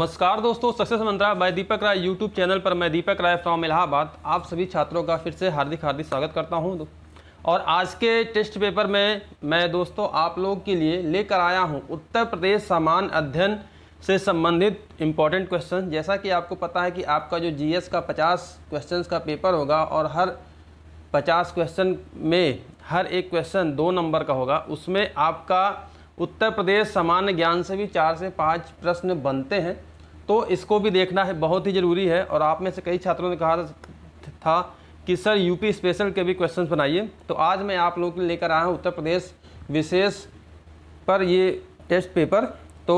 नमस्कार दोस्तों सक्सेस मंत्रा मैं दीपक राय यूट्यूब चैनल पर मैं दीपक राय फ्रॉम इलाहाबाद आप सभी छात्रों का फिर से हार्दिक हार्दिक स्वागत करता हूं और आज के टेस्ट पेपर में मैं दोस्तों आप लोग के लिए लेकर आया हूं उत्तर प्रदेश सामान्य अध्ययन से संबंधित इम्पॉर्टेंट क्वेश्चन जैसा कि आपको पता है कि आपका जो जी का पचास क्वेश्चन का पेपर होगा और हर पचास क्वेश्चन में हर एक क्वेश्चन दो नंबर का होगा उसमें आपका उत्तर प्रदेश सामान्य ज्ञान से भी चार से पाँच प्रश्न बनते हैं तो इसको भी देखना है बहुत ही ज़रूरी है और आप में से कई छात्रों ने कहा था कि सर यूपी स्पेशल के भी क्वेश्चन बनाइए तो आज मैं आप लोगों के लेकर आया हूँ उत्तर प्रदेश विशेष पर ये टेस्ट पेपर तो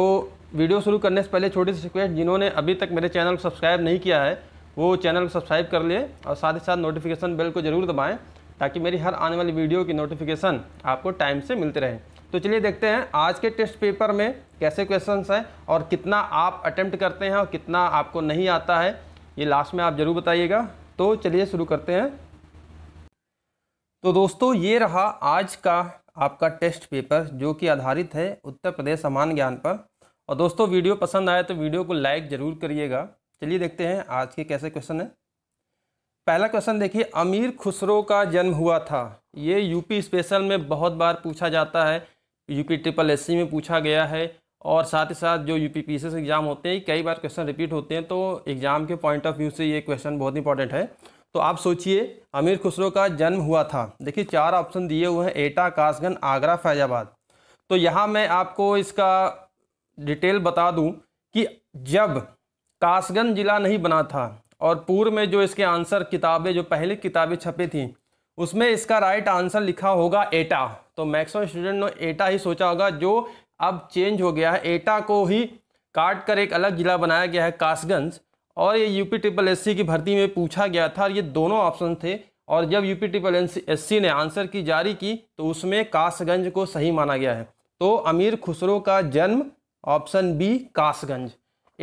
वीडियो शुरू करने से पहले छोटी सी रिक्वेस्ट जिन्होंने अभी तक मेरे चैनल को सब्सक्राइब नहीं किया है वो चैनल को सब्सक्राइब कर लिए और साथ ही साथ नोटिफिकेशन बेल को ज़रूर दबाएँ ताकि मेरी हर आने वाली वीडियो की नोटिफिकेशन आपको टाइम से मिलते रहें तो चलिए देखते हैं आज के टेस्ट पेपर में कैसे क्वेश्चंस हैं और कितना आप अटेम्प्ट करते हैं और कितना आपको नहीं आता है ये लास्ट में आप ज़रूर बताइएगा तो चलिए शुरू करते हैं तो दोस्तों ये रहा आज का आपका टेस्ट पेपर जो कि आधारित है उत्तर प्रदेश समान ज्ञान पर और दोस्तों वीडियो पसंद आए तो वीडियो को लाइक ज़रूर करिएगा चलिए देखते हैं आज के कैसे क्वेश्चन है पहला क्वेश्चन देखिए अमीर खुसरो का जन्म हुआ था ये यूपी स्पेशल में बहुत बार पूछा जाता है यू पी ट्रिपल एस में पूछा गया है और साथ ही साथ जो यू पी पी एग्ज़ाम होते हैं कई बार क्वेश्चन रिपीट होते हैं तो एग्ज़ाम के पॉइंट ऑफ व्यू से ये क्वेश्चन बहुत इंपॉर्टेंट है तो आप सोचिए अमीर खुसरो का जन्म हुआ था देखिए चार ऑप्शन दिए हुए हैं एटा कासगंज आगरा फैजाबाद तो यहाँ मैं आपको इसका डिटेल बता दूँ कि जब कासगंज ज़िला नहीं बना था और पूर्व में जो इसके आंसर किताबें जो पहले किताबें छपी थीं उसमें इसका राइट आंसर लिखा होगा एटा तो मैक्सिमम स्टूडेंट ने एटा ही सोचा होगा जो अब चेंज हो गया है एटा को ही काट कर एक अलग ज़िला बनाया गया है कासगंज और ये यूपी ट्रिपल एस की भर्ती में पूछा गया था और ये दोनों ऑप्शन थे और जब यूपी ट्रिपल एस ने आंसर की जारी की तो उसमें कासगंज को सही माना गया है तो अमीर खुसरो का जन्म ऑप्शन बी कासगंज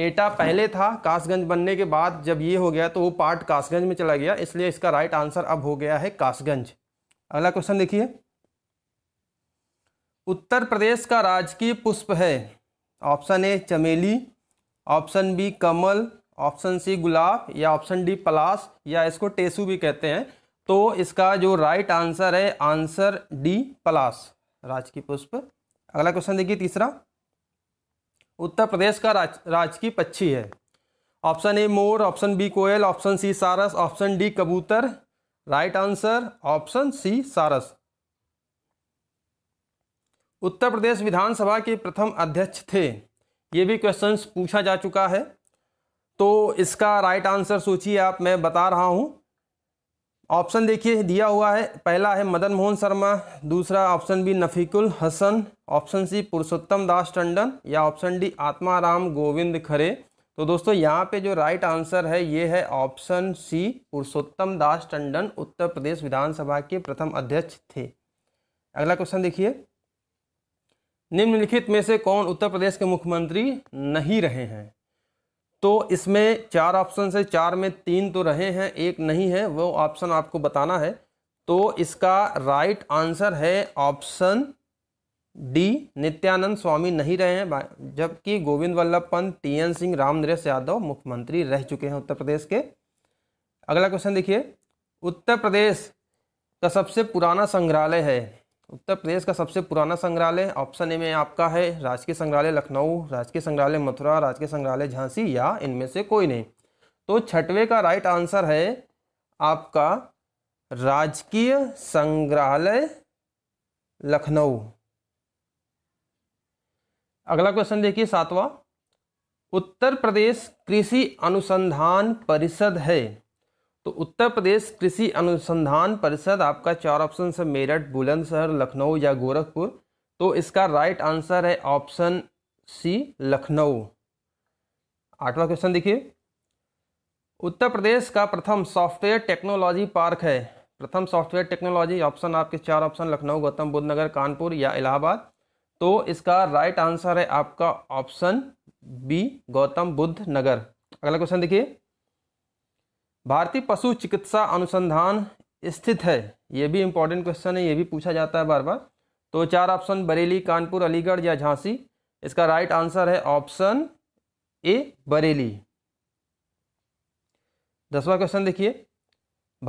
एटा पहले था कासगंज बनने के बाद जब ये हो गया तो वो पार्ट कासगंज में चला गया इसलिए इसका राइट आंसर अब हो गया है कासगंज अगला क्वेश्चन देखिए उत्तर प्रदेश का राजकीय पुष्प है ऑप्शन ए चमेली ऑप्शन बी कमल ऑप्शन सी गुलाब या ऑप्शन डी पलास या इसको टेसू भी कहते हैं तो इसका जो राइट आंसर है आंसर डी पलास राजकीय पुष्प अगला क्वेश्चन देखिए तीसरा उत्तर प्रदेश का राज राजकीय पक्षी है ऑप्शन ए मोर ऑप्शन बी कोयल ऑप्शन सी सारस ऑप्शन डी कबूतर राइट आंसर ऑप्शन सी सारस उत्तर प्रदेश विधानसभा के प्रथम अध्यक्ष थे ये भी क्वेश्चन पूछा जा चुका है तो इसका राइट आंसर सोचिए आप मैं बता रहा हूँ ऑप्शन देखिए दिया हुआ है पहला है मदन मोहन शर्मा दूसरा option B Nafikul Hasan option C Purushottam Das Tandon या ऑप्शन डी आत्माराम गोविंद खरे तो दोस्तों यहाँ पे जो राइट आंसर है ये है ऑप्शन सी पुरुषोत्तम दास टंडन उत्तर प्रदेश विधानसभा के प्रथम अध्यक्ष थे अगला क्वेश्चन देखिए निम्नलिखित में से कौन उत्तर प्रदेश के मुख्यमंत्री नहीं रहे हैं तो इसमें चार ऑप्शन से चार में तीन तो रहे हैं एक नहीं है वो ऑप्शन आपको बताना है तो इसका राइट आंसर है ऑप्शन डी नित्यानंद स्वामी नहीं रहे हैं जबकि गोविंद वल्लभ पंत टी एन सिंह रामनरेश यादव मुख्यमंत्री रह चुके हैं उत्तर प्रदेश के अगला क्वेश्चन देखिए उत्तर प्रदेश का सबसे पुराना संग्रहालय है उत्तर प्रदेश का सबसे पुराना संग्रहालय ऑप्शन ए में आपका है राजकीय संग्रहालय लखनऊ राजकीय संग्रहालय मथुरा राजकीय संग्रहालय झांसी या इनमें से कोई नहीं तो छठवें का राइट आंसर है आपका राजकीय संग्रहालय लखनऊ अगला क्वेश्चन देखिए सातवां उत्तर प्रदेश कृषि अनुसंधान परिषद है तो उत्तर प्रदेश कृषि अनुसंधान परिषद आपका चार ऑप्शन है मेरठ बुलंदशहर लखनऊ या गोरखपुर तो इसका राइट आंसर है ऑप्शन सी लखनऊ आठवां क्वेश्चन देखिए उत्तर प्रदेश का प्रथम सॉफ्टवेयर टेक्नोलॉजी पार्क है प्रथम सॉफ्टवेयर टेक्नोलॉजी ऑप्शन आपके चार ऑप्शन लखनऊ गौतम बुद्ध नगर कानपुर या इलाहाबाद तो इसका राइट आंसर है आपका ऑप्शन बी गौतम बुद्ध नगर अगला क्वेश्चन देखिए भारतीय पशु चिकित्सा अनुसंधान स्थित है ये भी इम्पोर्टेंट क्वेश्चन है ये भी पूछा जाता है बार बार तो चार ऑप्शन बरेली कानपुर अलीगढ़ या झांसी इसका राइट आंसर है ऑप्शन ए बरेली दसवा क्वेश्चन देखिए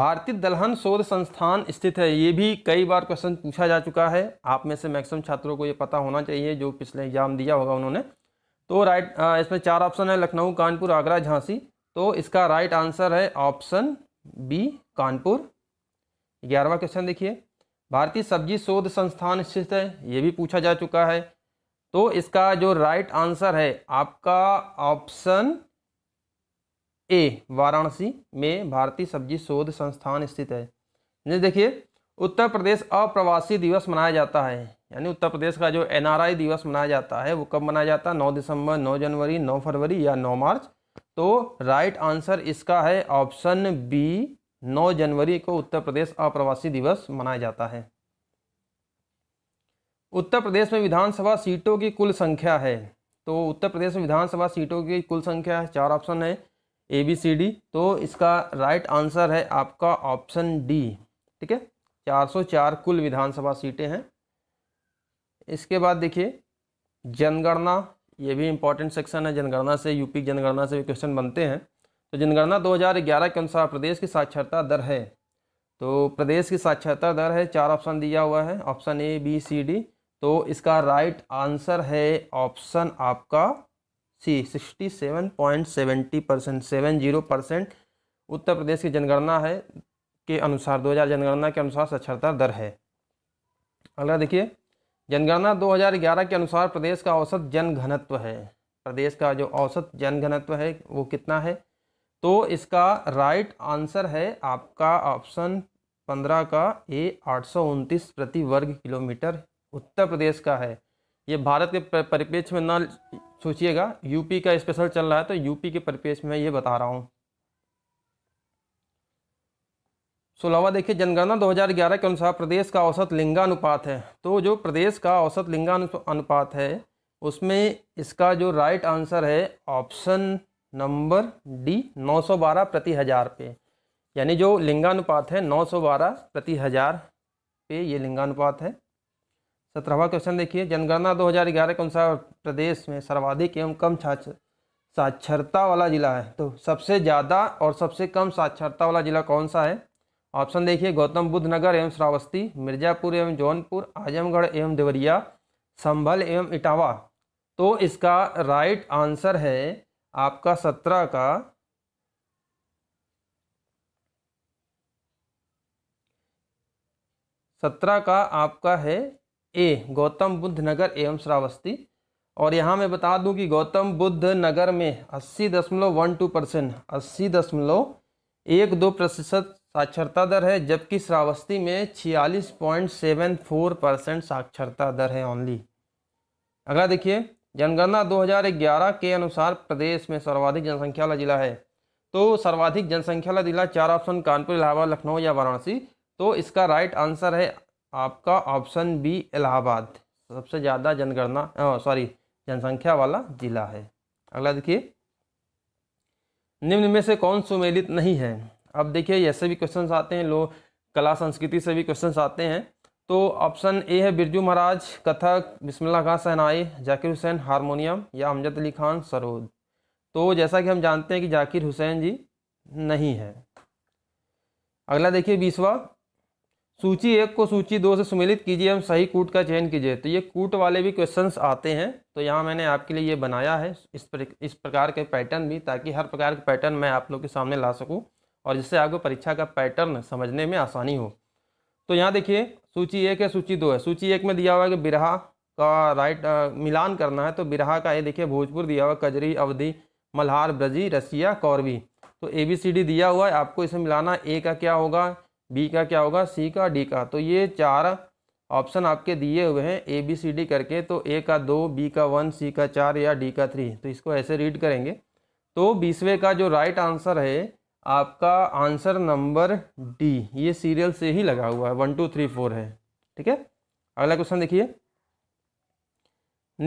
भारतीय दलहन शोध संस्थान स्थित है ये भी कई बार क्वेश्चन पूछा जा चुका है आप में से मैक्सिमम छात्रों को ये पता होना चाहिए जो पिछले एग्जाम दिया होगा उन्होंने तो राइट इसमें चार ऑप्शन है लखनऊ कानपुर आगरा झांसी तो इसका राइट आंसर है ऑप्शन बी कानपुर ग्यारहवा क्वेश्चन देखिए भारतीय सब्जी शोध संस्थान स्थित है ये भी पूछा जा चुका है तो इसका जो राइट आंसर है आपका ऑप्शन ए वाराणसी में भारतीय सब्जी शोध संस्थान स्थित है देखिए उत्तर प्रदेश अप्रवासी दिवस मनाया जाता है यानी उत्तर प्रदेश का जो एनआरआई दिवस मनाया जाता है वो कब मनाया जाता है नौ दिसंबर नौ जनवरी नौ फरवरी या नौ मार्च तो राइट आंसर इसका है ऑप्शन बी 9 जनवरी को उत्तर प्रदेश अप्रवासी दिवस मनाया जाता है उत्तर प्रदेश में विधानसभा सीटों की कुल संख्या है तो उत्तर प्रदेश में विधानसभा सीटों की कुल संख्या चार ऑप्शन है ए बी सी डी तो इसका राइट आंसर है आपका ऑप्शन डी ठीक है 404 कुल विधानसभा सीटें हैं इसके बाद देखिए जनगणना ये भी इंपॉर्टेंट सेक्शन है जनगणना से यूपी की जनगणना से भी क्वेश्चन बनते हैं तो जनगणना 2011 के अनुसार प्रदेश की साक्षरता दर है तो प्रदेश की साक्षरता दर है चार ऑप्शन दिया हुआ है option A B C D तो इसका राइट आंसर है ऑप्शन आपका C sixty seven point seventy percent seven zero percent Uttar Pradesh की जनगणना है के अनुसार हज़ार जनगणना के अनुसार साक्षरता दर है अगला देखिए जनगणना 2011 के अनुसार प्रदेश का औसत जनघनत्व है प्रदेश का जो औसत जनघनत्व है वो कितना है तो इसका राइट आंसर है आपका ऑप्शन पंद्रह का ए आठ प्रति वर्ग किलोमीटर उत्तर प्रदेश का है ये भारत के परिप्रेक्ष्य में ना सोचिएगा यूपी का स्पेशल चल रहा है तो यूपी के परिप्रेक्ष्य में ये बता रहा हूँ सोलहवा देखिए जनगणना 2011 के अनुसार प्रदेश का औसत लिंगानुपात है तो जो प्रदेश का औसत लिंगानुपात है उसमें इसका जो राइट आंसर है ऑप्शन नंबर डी 912 प्रति हज़ार पे यानी जो लिंगानुपात है 912 प्रति हज़ार पे ये लिंगानुपात है सत्रहवा क्वेश्चन देखिए जनगणना 2011 के अनुसार प्रदेश में सर्वाधिक एवं कम साक्षरता वाला ज़िला है तो सबसे ज़्यादा और सबसे कम साक्षरता वाला ज़िला कौन सा है ऑप्शन देखिए गौतम बुद्ध नगर एवं श्रावस्ती मिर्ज़ापुर एवं जौनपुर आजमगढ़ एवं देवरिया संभल एवं इटावा तो इसका राइट आंसर है आपका सत्रह का सत्रह का आपका है ए गौतम बुद्ध नगर एवं श्रावस्ती और यहाँ मैं बता दूं कि गौतम बुद्ध नगर में अस्सी दशमलव वन टू परसेंट अस्सी दशमलव एक दो प्रतिशत साक्षरता दर है जबकि श्रावस्ती में छियालीस पॉइंट सेवन फोर परसेंट साक्षरता दर है ओनली अगला देखिए जनगणना 2011 के अनुसार प्रदेश में सर्वाधिक जनसंख्या वाला जिला है तो सर्वाधिक जनसंख्या वाला जिला चार ऑप्शन कानपुर इलाहाबाद लखनऊ या वाराणसी तो इसका राइट आंसर है आपका ऑप्शन बी इलाहाबाद सबसे ज़्यादा जनगणना सॉरी जनसंख्या वाला जिला है अगला देखिए निम्न में से कौन सुमेलित नहीं है अब देखिए ऐसे भी क्वेश्चन आते हैं लोग कला संस्कृति से भी क्वेश्चन आते हैं तो ऑप्शन ए है बिरजू महाराज कथक बिस्मिल्ला खान सहनाई जाकिर हुसैन हारमोनियम या अमजद अली खान सरोद तो जैसा कि हम जानते हैं कि जाकिर हुसैन जी नहीं है अगला देखिए बीसवा सूची एक को सूची दो से सुमिलित कीजिए हम सही कूट का चयन कीजिए तो ये कूट वाले भी क्वेश्चंस आते हैं तो यहाँ मैंने आपके लिए ये बनाया है इस पर, इस प्रकार के पैटर्न भी ताकि हर प्रकार के पैटर्न मैं आप लोग के सामने ला सकूँ और जिससे आपको परीक्षा का पैटर्न समझने में आसानी हो तो यहाँ देखिए सूची एक है सूची दो है सूची एक में दिया हुआ है कि बिरहा का राइट आ, मिलान करना है तो बिरहा का ये देखिए भोजपुर दिया हुआ कजरी अवधि मल्हार ब्रजी रसिया कौरवी तो ए बी सी डी दिया हुआ है आपको इसमें मिलाना ए का क्या होगा बी का क्या होगा सी का डी का तो ये चार ऑप्शन आपके दिए हुए हैं ए बी सी डी करके तो ए का दो बी का वन सी का चार या डी का थ्री तो इसको ऐसे रीड करेंगे तो बीसवें का जो राइट आंसर है आपका आंसर नंबर डी ये सीरियल से ही लगा हुआ है वन टू थ्री फोर है ठीक है अगला क्वेश्चन देखिए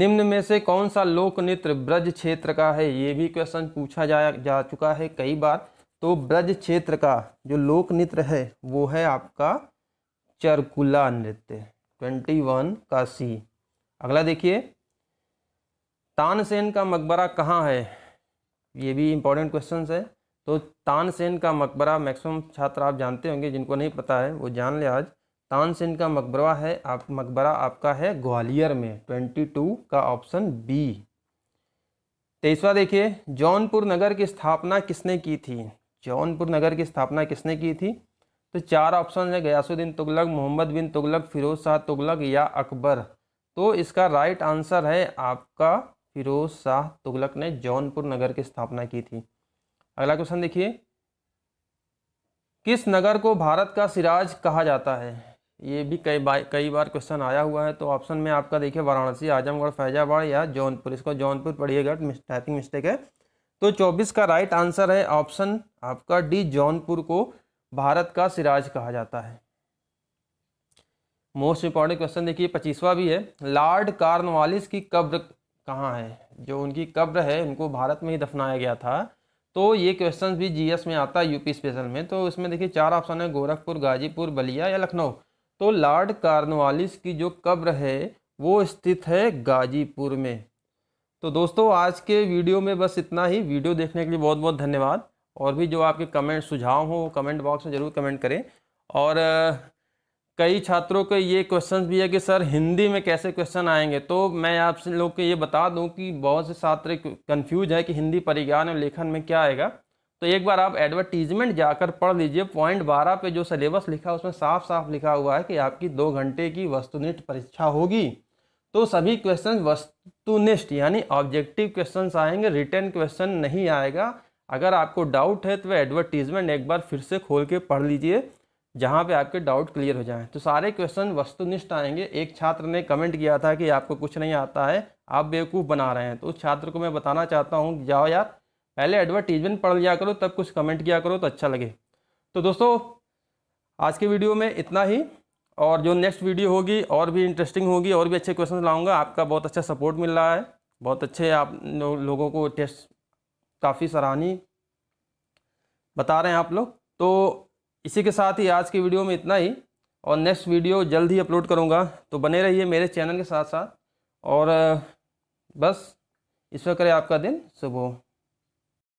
निम्न में से कौन सा लोक नृत्य ब्रज क्षेत्र का है ये भी क्वेश्चन पूछा जा जा चुका है कई बार तो ब्रज क्षेत्र का जो लोक नृत्य है वो है आपका चरकुला नृत्य ट्वेंटी वन का सी अगला देखिए तानसेन का मकबरा कहाँ है ये भी इम्पोर्टेंट क्वेश्चन है तो तानसेन का मकबरा मैक्सिमम छात्र आप जानते होंगे जिनको नहीं पता है वो जान ले आज तानसेन का मकबरा है आप मकबरा आपका है ग्वालियर में ट्वेंटी टू का ऑप्शन बी तेईसवा देखिए जौनपुर नगर की स्थापना किसने की थी जौनपुर नगर की स्थापना किसने की थी तो चार ऑप्शन है गयासुद्दीन तुगलक मोहम्मद बिन तुगलक फिरोज शाह तुगलक या अकबर तो इसका राइट आंसर है आपका फिरोज शाह तुगलक ने जौनपुर नगर की स्थापना की थी अगला क्वेश्चन देखिए किस नगर को भारत का सिराज कहा जाता है ये भी कई बार कई बार क्वेश्चन आया हुआ है तो ऑप्शन में आपका देखिए वाराणसी आजमगढ़ फैजाबाद या जौनपुर इसको जौनपुर पढ़िएगा टाइपिंग मिस्टेक है तो 24 का राइट आंसर है ऑप्शन आपका डी जौनपुर को भारत का सिराज कहा जाता है मोस्ट इंपॉर्टेंट क्वेश्चन देखिए पच्चीसवा भी है लॉर्ड कार्नवालिस की कब्र कहाँ है जो उनकी कब्र है उनको भारत में ही दफनाया गया था तो ये क्वेश्चन भी जीएस में आता है यूपी स्पेशल में तो इसमें देखिए चार ऑप्शन है गोरखपुर गाजीपुर बलिया या लखनऊ तो लॉर्ड कार्नवालिस की जो कब्र है वो स्थित है गाजीपुर में तो दोस्तों आज के वीडियो में बस इतना ही वीडियो देखने के लिए बहुत बहुत धन्यवाद और भी जो आपके कमेंट सुझाव हो कमेंट बॉक्स में ज़रूर कमेंट करें और कई छात्रों के ये क्वेश्चन भी है कि सर हिंदी में कैसे क्वेश्चन आएंगे तो मैं आप लोग को ये बता दूं कि बहुत से छात्र कंफ्यूज है कि हिंदी परिज्ञान और लेखन में क्या आएगा तो एक बार आप एडवर्टीजमेंट जाकर पढ़ लीजिए पॉइंट बारह पे जो सिलेबस लिखा है उसमें साफ साफ लिखा हुआ है कि आपकी दो घंटे की वस्तुनिष्ठ परीक्षा होगी तो सभी क्वेश्चन वस्तुनिष्ठ यानी ऑब्जेक्टिव क्वेश्चन आएंगे रिटर्न क्वेश्चन नहीं आएगा अगर आपको डाउट है तो एडवर्टीजमेंट एक बार फिर से खोल के पढ़ लीजिए जहाँ पे आपके डाउट क्लियर हो जाएं तो सारे क्वेश्चन वस्तुनिष्ठ आएंगे एक छात्र ने कमेंट किया था कि आपको कुछ नहीं आता है आप बेवकूफ़ बना रहे हैं तो उस छात्र को मैं बताना चाहता हूँ जाओ यार पहले एडवर्टीजमेंट पढ़ लिया करो तब कुछ कमेंट किया करो तो अच्छा लगे तो दोस्तों आज के वीडियो में इतना ही और जो नेक्स्ट वीडियो होगी और भी इंटरेस्टिंग होगी और भी अच्छे क्वेश्चन लाऊंगा आपका बहुत अच्छा सपोर्ट मिल रहा है बहुत अच्छे आप लोगों को टेस्ट काफ़ी सराहनीय बता रहे हैं आप लोग तो इसी के साथ ही आज की वीडियो में इतना ही और नेक्स्ट वीडियो जल्द ही अपलोड करूँगा तो बने रहिए मेरे चैनल के साथ साथ और बस ईश्वर करे आपका दिन सुबह